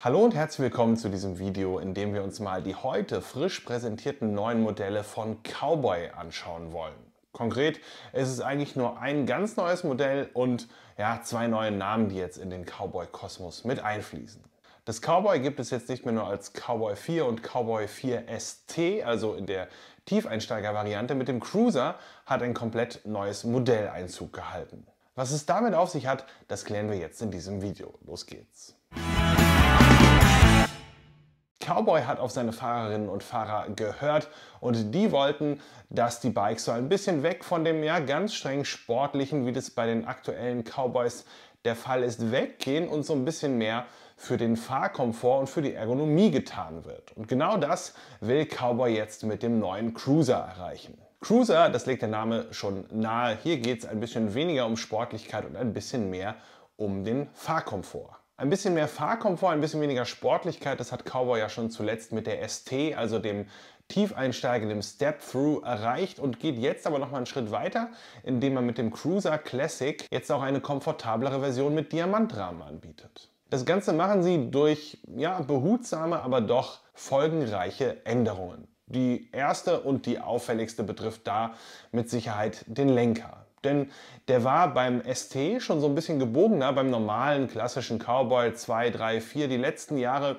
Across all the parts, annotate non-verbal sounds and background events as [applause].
Hallo und herzlich willkommen zu diesem Video, in dem wir uns mal die heute frisch präsentierten neuen Modelle von Cowboy anschauen wollen. Konkret ist es eigentlich nur ein ganz neues Modell und ja, zwei neue Namen, die jetzt in den Cowboy-Kosmos mit einfließen. Das Cowboy gibt es jetzt nicht mehr nur als Cowboy 4 und Cowboy 4 ST, also in der Tiefeinsteiger-Variante mit dem Cruiser, hat ein komplett neues Modell Einzug gehalten. Was es damit auf sich hat, das klären wir jetzt in diesem Video. Los geht's! Cowboy hat auf seine Fahrerinnen und Fahrer gehört und die wollten, dass die Bikes so ein bisschen weg von dem ja ganz streng sportlichen, wie das bei den aktuellen Cowboys der Fall ist, weggehen und so ein bisschen mehr für den Fahrkomfort und für die Ergonomie getan wird. Und genau das will Cowboy jetzt mit dem neuen Cruiser erreichen. Cruiser, das legt der Name schon nahe, hier geht es ein bisschen weniger um Sportlichkeit und ein bisschen mehr um den Fahrkomfort. Ein bisschen mehr Fahrkomfort, ein bisschen weniger Sportlichkeit, das hat Cowboy ja schon zuletzt mit der ST, also dem Tiefeinsteigen, dem Step-Through erreicht und geht jetzt aber nochmal einen Schritt weiter, indem man mit dem Cruiser Classic jetzt auch eine komfortablere Version mit Diamantrahmen anbietet. Das Ganze machen sie durch ja, behutsame, aber doch folgenreiche Änderungen. Die erste und die auffälligste betrifft da mit Sicherheit den Lenker denn der war beim ST schon so ein bisschen gebogener, beim normalen klassischen Cowboy 2, 3, 4 die letzten Jahre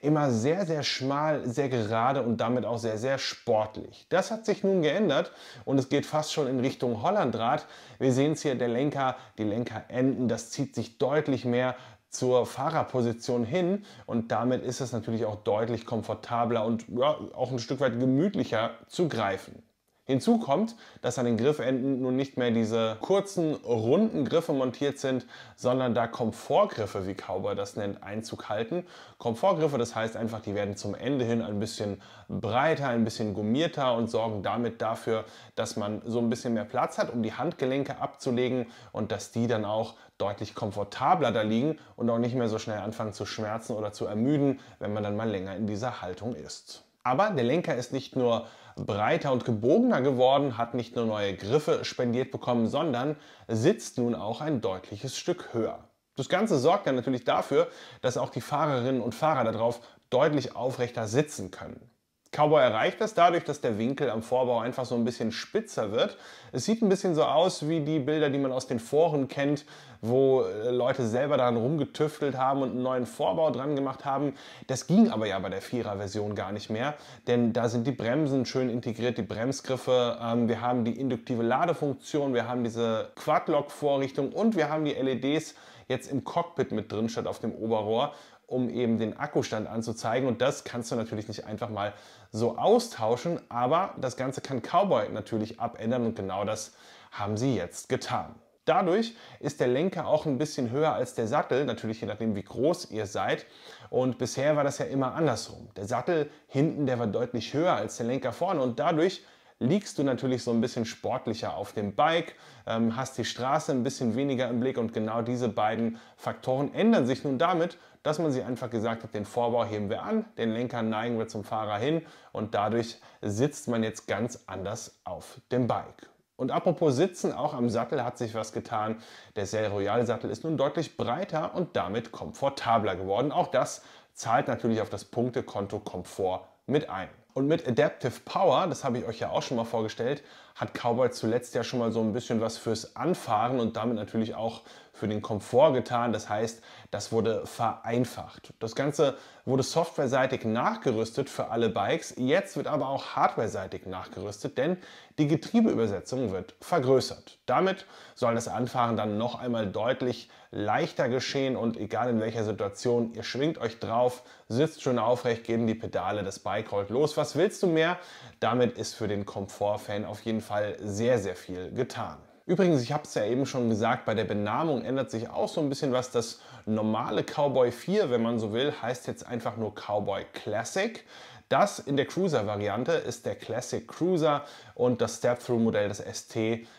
immer sehr, sehr schmal, sehr gerade und damit auch sehr, sehr sportlich. Das hat sich nun geändert und es geht fast schon in Richtung Hollandrad. Wir sehen es hier, der Lenker, die Lenkerenden, das zieht sich deutlich mehr zur Fahrerposition hin und damit ist es natürlich auch deutlich komfortabler und ja, auch ein Stück weit gemütlicher zu greifen. Hinzu kommt, dass an den Griffenden nun nicht mehr diese kurzen, runden Griffe montiert sind, sondern da Komfortgriffe, wie Cowboy das nennt, Einzug halten. Komfortgriffe, das heißt einfach, die werden zum Ende hin ein bisschen breiter, ein bisschen gummierter und sorgen damit dafür, dass man so ein bisschen mehr Platz hat, um die Handgelenke abzulegen und dass die dann auch deutlich komfortabler da liegen und auch nicht mehr so schnell anfangen zu schmerzen oder zu ermüden, wenn man dann mal länger in dieser Haltung ist. Aber der Lenker ist nicht nur breiter und gebogener geworden, hat nicht nur neue Griffe spendiert bekommen, sondern sitzt nun auch ein deutliches Stück höher. Das Ganze sorgt dann natürlich dafür, dass auch die Fahrerinnen und Fahrer darauf deutlich aufrechter sitzen können. Cowboy erreicht das dadurch, dass der Winkel am Vorbau einfach so ein bisschen spitzer wird. Es sieht ein bisschen so aus wie die Bilder, die man aus den Foren kennt, wo äh, Leute selber daran rumgetüftelt haben und einen neuen Vorbau dran gemacht haben. Das ging aber ja bei der Vierer-Version gar nicht mehr, denn da sind die Bremsen schön integriert, die Bremsgriffe, ähm, wir haben die induktive Ladefunktion, wir haben diese Quadlock-Vorrichtung und wir haben die LEDs jetzt im Cockpit mit drin statt auf dem Oberrohr um eben den Akkustand anzuzeigen. Und das kannst du natürlich nicht einfach mal so austauschen, aber das Ganze kann Cowboy natürlich abändern und genau das haben sie jetzt getan. Dadurch ist der Lenker auch ein bisschen höher als der Sattel, natürlich je nachdem, wie groß ihr seid. Und bisher war das ja immer andersrum. Der Sattel hinten, der war deutlich höher als der Lenker vorne und dadurch liegst du natürlich so ein bisschen sportlicher auf dem Bike, ähm, hast die Straße ein bisschen weniger im Blick und genau diese beiden Faktoren ändern sich nun damit, dass man sie einfach gesagt hat, den Vorbau heben wir an, den Lenker neigen wir zum Fahrer hin und dadurch sitzt man jetzt ganz anders auf dem Bike. Und apropos Sitzen, auch am Sattel hat sich was getan. Der Serie Royal Sattel ist nun deutlich breiter und damit komfortabler geworden. Auch das zahlt natürlich auf das Punktekonto Komfort mit ein. Und mit Adaptive Power, das habe ich euch ja auch schon mal vorgestellt, hat Cowboy zuletzt ja schon mal so ein bisschen was fürs Anfahren und damit natürlich auch für den Komfort getan. Das heißt, das wurde vereinfacht. Das Ganze wurde softwareseitig nachgerüstet für alle Bikes. Jetzt wird aber auch hardwareseitig nachgerüstet, denn die Getriebeübersetzung wird vergrößert. Damit soll das Anfahren dann noch einmal deutlich leichter geschehen und egal in welcher Situation, ihr schwingt euch drauf, sitzt schon aufrecht, geben die Pedale, das Bike rollt los. Was willst du mehr? Damit ist für den Komfortfan auf jeden Fall sehr, sehr viel getan. Übrigens, ich habe es ja eben schon gesagt, bei der Benamung ändert sich auch so ein bisschen was. Das normale Cowboy 4, wenn man so will, heißt jetzt einfach nur Cowboy Classic. Das in der Cruiser-Variante ist der Classic Cruiser und das Step-Through-Modell das ST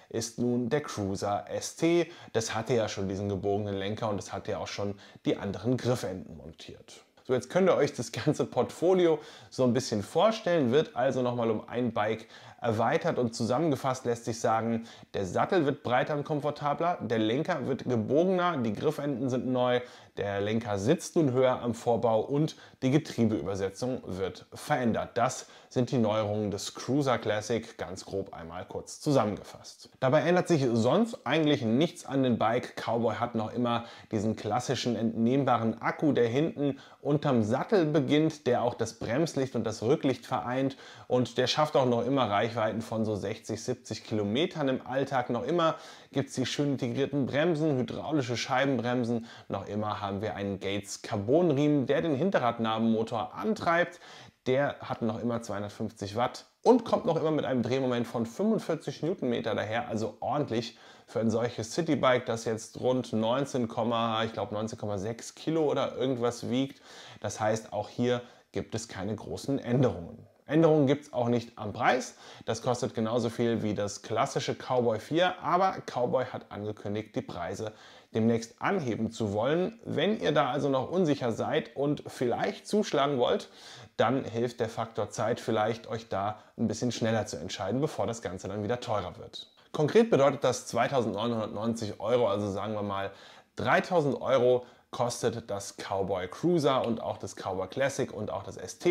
ist nun der Cruiser ST. Das hatte ja schon diesen gebogenen Lenker und das hatte ja auch schon die anderen Griffenden montiert. So, jetzt könnt ihr euch das [laughs] ganze Portfolio so ein bisschen vorstellen, wird also nochmal um ein Bike erweitert und zusammengefasst lässt sich sagen, der Sattel wird breiter und komfortabler, der Lenker wird gebogener, die Griffenden sind neu, der Lenker sitzt nun höher am Vorbau und die Getriebeübersetzung wird verändert. Das sind die Neuerungen des Cruiser Classic ganz grob einmal kurz zusammengefasst. Dabei ändert sich sonst eigentlich nichts an den Bike. Cowboy hat noch immer diesen klassischen entnehmbaren Akku, der hinten unterm Sattel beginnt, der auch das Bremslicht und das Rücklicht vereint und der schafft auch noch immer reichlich Reichweiten von so 60, 70 Kilometern im Alltag. Noch immer gibt es die schön integrierten Bremsen, hydraulische Scheibenbremsen. Noch immer haben wir einen Gates Carbonriemen, der den Hinterradnabenmotor antreibt. Der hat noch immer 250 Watt und kommt noch immer mit einem Drehmoment von 45 Newtonmeter daher, also ordentlich für ein solches Citybike, das jetzt rund 19, ich glaube 19,6 Kilo oder irgendwas wiegt. Das heißt, auch hier gibt es keine großen Änderungen. Änderungen gibt es auch nicht am Preis. Das kostet genauso viel wie das klassische Cowboy 4, aber Cowboy hat angekündigt, die Preise demnächst anheben zu wollen. Wenn ihr da also noch unsicher seid und vielleicht zuschlagen wollt, dann hilft der Faktor Zeit vielleicht, euch da ein bisschen schneller zu entscheiden, bevor das Ganze dann wieder teurer wird. Konkret bedeutet das 2990 Euro, also sagen wir mal 3000 Euro kostet das Cowboy Cruiser und auch das Cowboy Classic und auch das ST.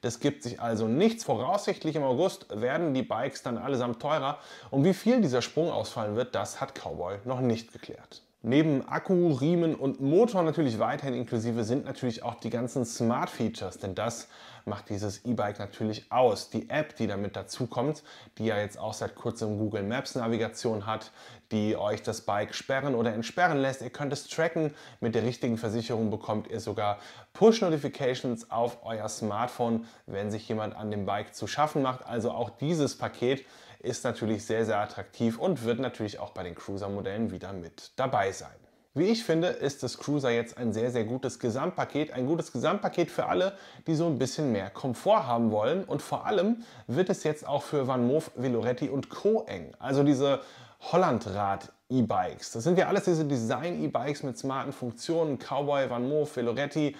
Das gibt sich also nichts. Voraussichtlich im August werden die Bikes dann allesamt teurer. Und wie viel dieser Sprung ausfallen wird, das hat Cowboy noch nicht geklärt. Neben Akku, Riemen und Motor natürlich weiterhin inklusive sind natürlich auch die ganzen Smart Features, denn das macht dieses E-Bike natürlich aus. Die App, die damit dazukommt, die ja jetzt auch seit kurzem Google Maps Navigation hat, die euch das Bike sperren oder entsperren lässt. Ihr könnt es tracken. Mit der richtigen Versicherung bekommt ihr sogar Push-Notifications auf euer Smartphone, wenn sich jemand an dem Bike zu schaffen macht. Also auch dieses Paket ist natürlich sehr, sehr attraktiv und wird natürlich auch bei den Cruiser-Modellen wieder mit dabei sein. Wie ich finde, ist das Cruiser jetzt ein sehr, sehr gutes Gesamtpaket. Ein gutes Gesamtpaket für alle, die so ein bisschen mehr Komfort haben wollen. Und vor allem wird es jetzt auch für Van Moof, Veloretti und Co. eng. Also diese Hollandrad E-Bikes. Das sind ja alles diese Design-E-Bikes mit smarten Funktionen. Cowboy, Van Moof, Veloretti,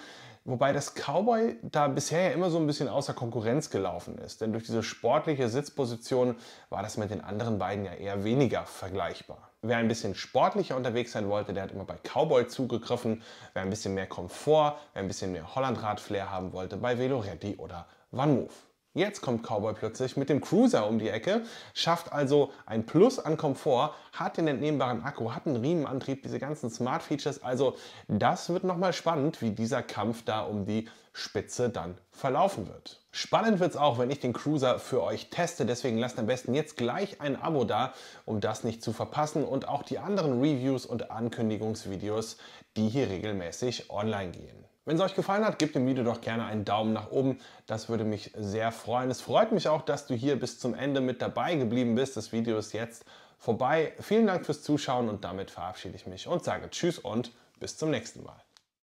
Wobei das Cowboy da bisher ja immer so ein bisschen außer Konkurrenz gelaufen ist. Denn durch diese sportliche Sitzposition war das mit den anderen beiden ja eher weniger vergleichbar. Wer ein bisschen sportlicher unterwegs sein wollte, der hat immer bei Cowboy zugegriffen. Wer ein bisschen mehr Komfort, wer ein bisschen mehr Hollandrad-Flair haben wollte, bei Veloretti oder OneMove. Jetzt kommt Cowboy plötzlich mit dem Cruiser um die Ecke, schafft also ein Plus an Komfort, hat den entnehmbaren Akku, hat einen Riemenantrieb, diese ganzen Smart Features. Also das wird nochmal spannend, wie dieser Kampf da um die Spitze dann verlaufen wird. Spannend wird es auch, wenn ich den Cruiser für euch teste, deswegen lasst am besten jetzt gleich ein Abo da, um das nicht zu verpassen und auch die anderen Reviews und Ankündigungsvideos, die hier regelmäßig online gehen. Wenn es euch gefallen hat, gebt dem Video doch gerne einen Daumen nach oben. Das würde mich sehr freuen. Es freut mich auch, dass du hier bis zum Ende mit dabei geblieben bist. Das Video ist jetzt vorbei. Vielen Dank fürs Zuschauen und damit verabschiede ich mich und sage Tschüss und bis zum nächsten Mal.